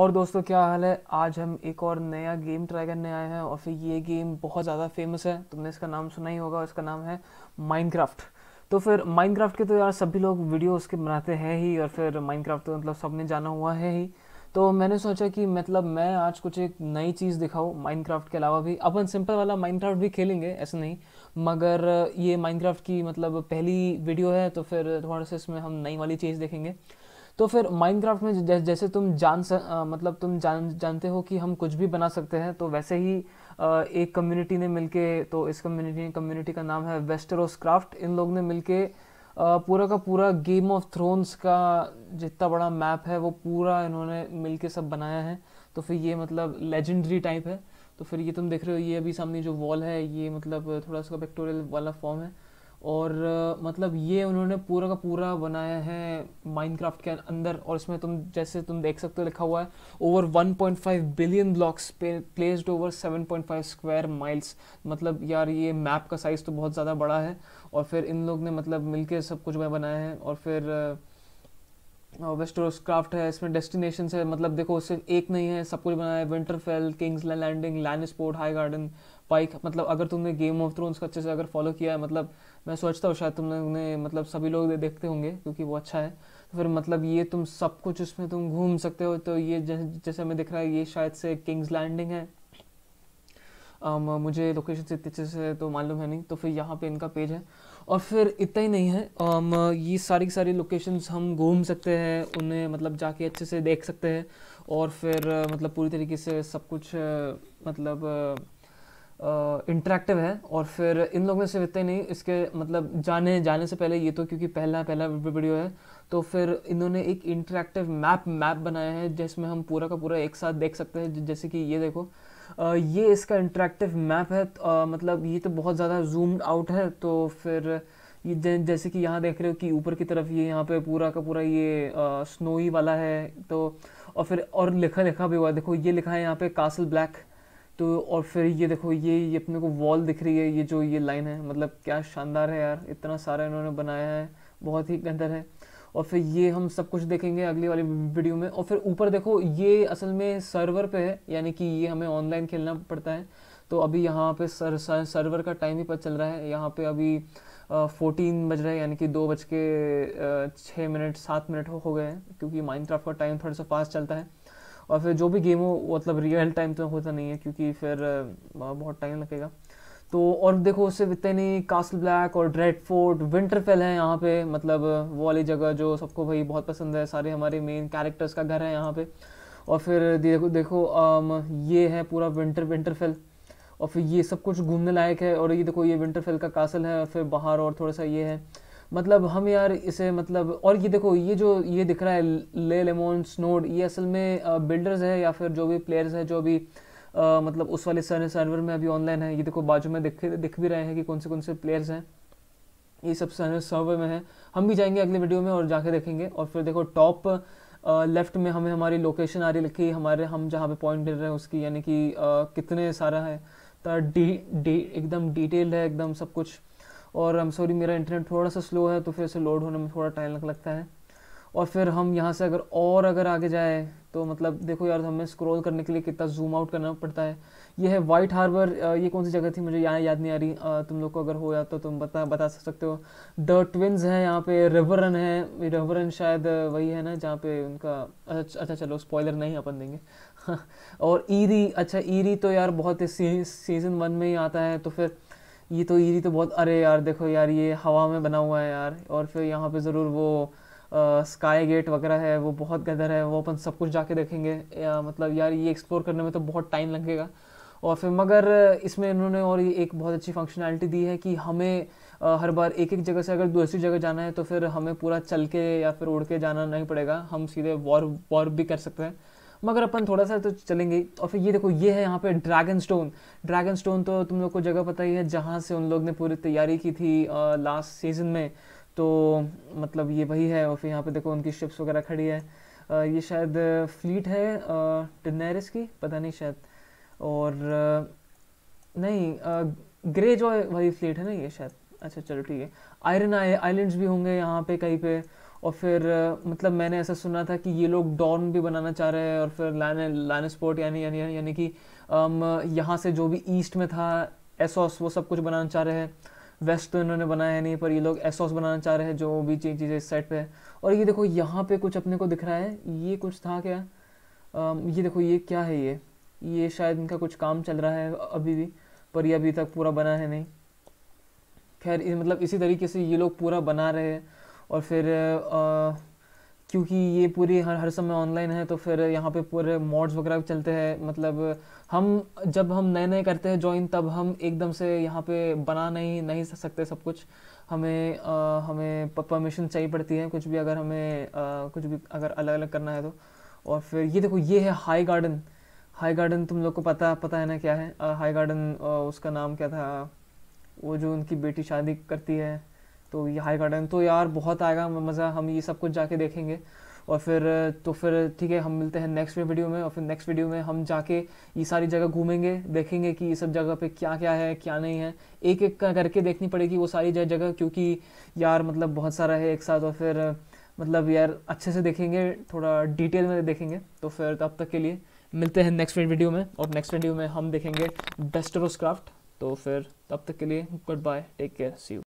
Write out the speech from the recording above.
और दोस्तों क्या हाल है आज हम एक और नया गेम ट्राई करने आए हैं और फिर ये गेम बहुत ज़्यादा फेमस है तुमने इसका नाम सुना ही होगा इसका नाम है माइनक्राफ्ट तो फिर माइनक्राफ्ट के तो यार सभी लोग वीडियो उसके बनाते हैं ही और फिर माइनक्राफ्ट तो मतलब सबने जाना हुआ है ही तो मैंने सोचा कि मतलब मैं आज कुछ एक नई चीज़ दिखाऊँ माइनक्राफ्ट के अलावा भी अपन सिंपल वाला माइनक्राफ्ट भी खेलेंगे ऐसे नहीं मगर ये माइनक्राफ्ट की मतलब पहली वीडियो है तो फिर थोड़ा सा इसमें हम नई वाली चीज़ देखेंगे तो फिर माइनक्राफ्ट में जै, जैसे तुम जान स, आ, मतलब तुम जान जानते हो कि हम कुछ भी बना सकते हैं तो वैसे ही आ, एक कम्युनिटी ने मिलके तो इस कम्युनिटी कम्युनिटी का नाम है वेस्टरोस क्राफ्ट इन लोग ने मिलके पूरा का पूरा गेम ऑफ थ्रोन्स का जितना बड़ा मैप है वो पूरा इन्होंने मिल सब बनाया है तो फिर ये मतलब लेजेंडरी टाइप है तो फिर ये तुम देख रहे हो ये अभी सामने जो वॉल है ये मतलब थोड़ा सा वेक्टोरियल वाला फॉर्म है और uh, मतलब ये उन्होंने पूरा का पूरा बनाया है माइनक्राफ्ट के अंदर और इसमें तुम जैसे तुम देख सकते हो लिखा हुआ है ओवर 1.5 बिलियन ब्लॉक्स पे प्लेस्ड ओवर 7.5 स्क्वायर माइल्स मतलब यार ये मैप का साइज़ तो बहुत ज़्यादा बड़ा है और फिर इन लोग ने मतलब मिलके सब कुछ बनाया है और फिर वेस्टरोस uh, क्राफ्ट है इसमें डेस्टिनेशन है मतलब देखो सिर्फ एक नहीं है सब कुछ बनाया है Winterfell King's Landing Lannisport Highgarden स्पाइक मतलब अगर तुमने गेम ऑफ थ्रोन्स को अच्छे से अगर फॉलो किया है मतलब मैं सोचता हूँ शायद तुमने उन्हें मतलब सभी लोग देखते होंगे क्योंकि वो अच्छा है तो फिर मतलब ये तुम सब कुछ उसमें तुम घूम सकते हो तो ये जैसे हमें दिख रहा है ये शायद से किंग्स लैंडिंग है आम, मुझे लोकेशन से इतने अच्छे से तो मालूम है नहीं तो फिर यहाँ पे इनका पेज है और फिर इतना ही नहीं है आम, ये सारी की सारी लोकेशंस हम घूम सकते हैं उन्हें मतलब जाके अच्छे से देख सकते हैं और फिर मतलब पूरी तरीके से सब कुछ मतलब इंटरेक्टिव है और फिर इन लोगों में सिर्फ इतने नहीं इसके मतलब जाने जाने से पहले ये तो क्योंकि पहला पहला वीडियो है तो फिर इन्होंने एक इंटरेक्टिव मैप मैप बनाया है जिसमें हम पूरा का पूरा एक साथ देख सकते हैं जैसे कि ये देखो ये इसका इंटरेक्टिव मैप है आ, तो, मतलब ये तो बहुत ज़्यादा जूम्ड आउट है तो फिर ये जै, जैसे कि यहाँ देख रहे हो कि ऊपर की तरफ ये यहाँ पे पूरा का पूरा ये स्नोई वाला है तो और फिर और लिखा लिखा भी हुआ देखो ये लिखा है यहाँ पे कासल ब्लैक तो और फिर ये देखो ये ये अपने को वॉल दिख रही है ये जो ये लाइन है मतलब क्या शानदार है यार इतना सारा इन्होंने बनाया है बहुत ही गंदर है और फिर ये हम सब कुछ देखेंगे अगली वाली वीडियो में और फिर ऊपर देखो ये असल में सर्वर पे है यानी कि ये हमें ऑनलाइन खेलना पड़ता है तो अभी यहाँ पे सर, सर सर्वर का टाइम ही पता चल रहा है यहाँ पे अभी फोर्टीन बज रहा है यानी कि दो बज के छः मिनट सात मिनट हो, हो गए हैं क्योंकि माइंड का टाइम थोड़ा सा फास्ट चलता है और फिर जो भी गेम हो मतलब रियल टाइम तो होता नहीं है क्योंकि फिर बहुत टाइम लगेगा तो और देखो सिर्फ इतने नहीं कासल ब्लैक और ड्रेड फोर्ट विंटरफेल है यहाँ पे मतलब वो वाली जगह जो सबको भाई बहुत पसंद है सारे हमारे मेन कैरेक्टर्स का घर है यहाँ पे और फिर देखो देखो आम, um, ये है पूरा विंटर विंटरफेल और फिर ये सब कुछ घूमने लायक है और ये देखो ये विंटरफेल का कासल है और फिर बाहर और थोड़ा सा ये है मतलब हम यार इसे मतलब और ये देखो ये जो ये दिख रहा है ले लेमोन स्नोड ये असल में बिल्डर्स है या फिर जो भी प्लेयर्स हैं जो भी आ, मतलब उस वाले सर्वर सर्वर में अभी ऑनलाइन है ये देखो बाजू में दिख दिख भी रहे हैं कि कौन से कौन से प्लेयर्स हैं ये सब सर्वर में है हम भी जाएंगे अगले वीडियो में और जाके देखेंगे और फिर देखो टॉप लेफ्ट में हमें हमारी लोकेशन आ रही लिखी हमारे हम जहाँ पे पॉइंट मिल रहे हैं उसकी यानी कि कितने सारा है तो डी डी एकदम डिटेल्ड है एकदम सब कुछ और हम um, सॉरी मेरा इंटरनेट थोड़ा सा स्लो है तो फिर इसे लोड होने में थोड़ा टाइम लग लगता है और फिर हम यहाँ से अगर और अगर आगे जाए तो मतलब देखो यार हमें स्क्रॉल करने के लिए कितना जूम आउट करना पड़ता है ये है वाइट हार्बर uh, ये कौन सी जगह थी मुझे यहाँ याद नहीं आ रही uh, तुम लोग को अगर हो या तो तुम बता बता सकते हो द ट्विन्स हैं यहाँ पे रिवर रन है रिवर रन शायद uh, वही है ना जहाँ पे उनका अच्छा अच्छा चलो स्पॉयलर नहीं अपन देंगे और ईरी अच्छा ईरी तो यार बहुत ही सीजन वन में ही आता है तो फिर ये तो ईरी तो बहुत अरे यार देखो यार ये हवा में बना हुआ है यार और फिर यहाँ पे ज़रूर वो स्काई गेट वगैरह है वो बहुत गदर है वो अपन सब कुछ जाके देखेंगे या, मतलब यार ये एक्सप्लोर करने में तो बहुत टाइम लगेगा और फिर मगर इसमें इन्होंने और ये एक बहुत अच्छी फंक्शनैलिटी दी है कि हमें आ, हर बार एक एक जगह से अगर दूसरी जगह जाना है तो फिर हमें पूरा चल के या फिर उड़ के जाना नहीं पड़ेगा हम सीधे वॉर वॉर भी कर सकते हैं मगर अपन थोड़ा सा तो चलेंगे और फिर ये देखो ये है यहाँ पे ड्रैगन स्टोन ड्रैगन स्टोन तो तुम लोग को जगह पता ही है जहाँ से उन लोग ने पूरी तैयारी की थी लास्ट सीजन में तो मतलब ये वही है और फिर यहाँ पे देखो उनकी शिप्स वगैरह खड़ी है आ, ये शायद फ्लीट है टनैरिस की पता नहीं शायद और आ, नहीं आ, ग्रे जो वही फ्लीट है ना ये शायद अच्छा चलो ठीक है आयरन आइलैंड्स भी होंगे यहाँ पे कहीं पे और फिर मतलब मैंने ऐसा सुना था कि ये लोग डॉन भी बनाना चाह रहे हैं और फिर लाइन लाइन स्पोर्ट यानी यानी यानी कि यहाँ से जो भी ईस्ट में था एसोस वो सब कुछ बनाना चाह रहे हैं वेस्ट तो इन्होंने बनाया है नहीं पर ये लोग एसोस बनाना चाह रहे हैं जो भी चीज चीज़ें इस साइड पर है और ये देखो यहाँ पर कुछ अपने को दिख रहा है ये कुछ था क्या ये देखो ये क्या है ये ये शायद इनका कुछ काम चल रहा है अभी भी पर ये अभी तक पूरा बना है नहीं खैर मतलब इसी तरीके से ये लोग पूरा बना रहे हैं और फिर क्योंकि ये पूरी हर हर समय ऑनलाइन है तो फिर यहाँ पे पूरे मॉड्स वगैरह भी चलते हैं मतलब हम जब हम नए नए करते हैं ज्वाइन तब हम एकदम से यहाँ पे बना नहीं नहीं सकते सब कुछ हमें आ, हमें परमिशन चाहिए पड़ती है कुछ भी अगर हमें आ, कुछ भी अगर अलग अलग करना है तो और फिर ये देखो ये है हाई गार्डन हाई गार्डन तुम लोग को पता पता है ना क्या है आ, हाई गार्डन उसका नाम क्या था वो जो उनकी बेटी शादी करती है तो ये हाई गार्डन तो यार बहुत आएगा मज़ा हम ये सब कुछ जाके देखेंगे और फिर तो फिर ठीक है हम मिलते हैं नेक्स्ट वीडियो में और फिर नेक्स्ट वीडियो में हम जाके ये सारी जगह घूमेंगे देखेंगे कि ये सब जगह पे क्या क्या है क्या नहीं है एक एक करके देखनी पड़ेगी वो सारी जगह क्योंकि यार मतलब बहुत सारा है एक साथ और फिर मतलब यार अच्छे से देखेंगे थोड़ा डिटेल में देखेंगे तो फिर तब तक के लिए मिलते हैं नेक्स्ट वीडियो में और नेक्स्ट वीडियो में हम देखेंगे बेस्टरोस क्राफ्ट तो फिर तब तक के लिए goodbye take care see you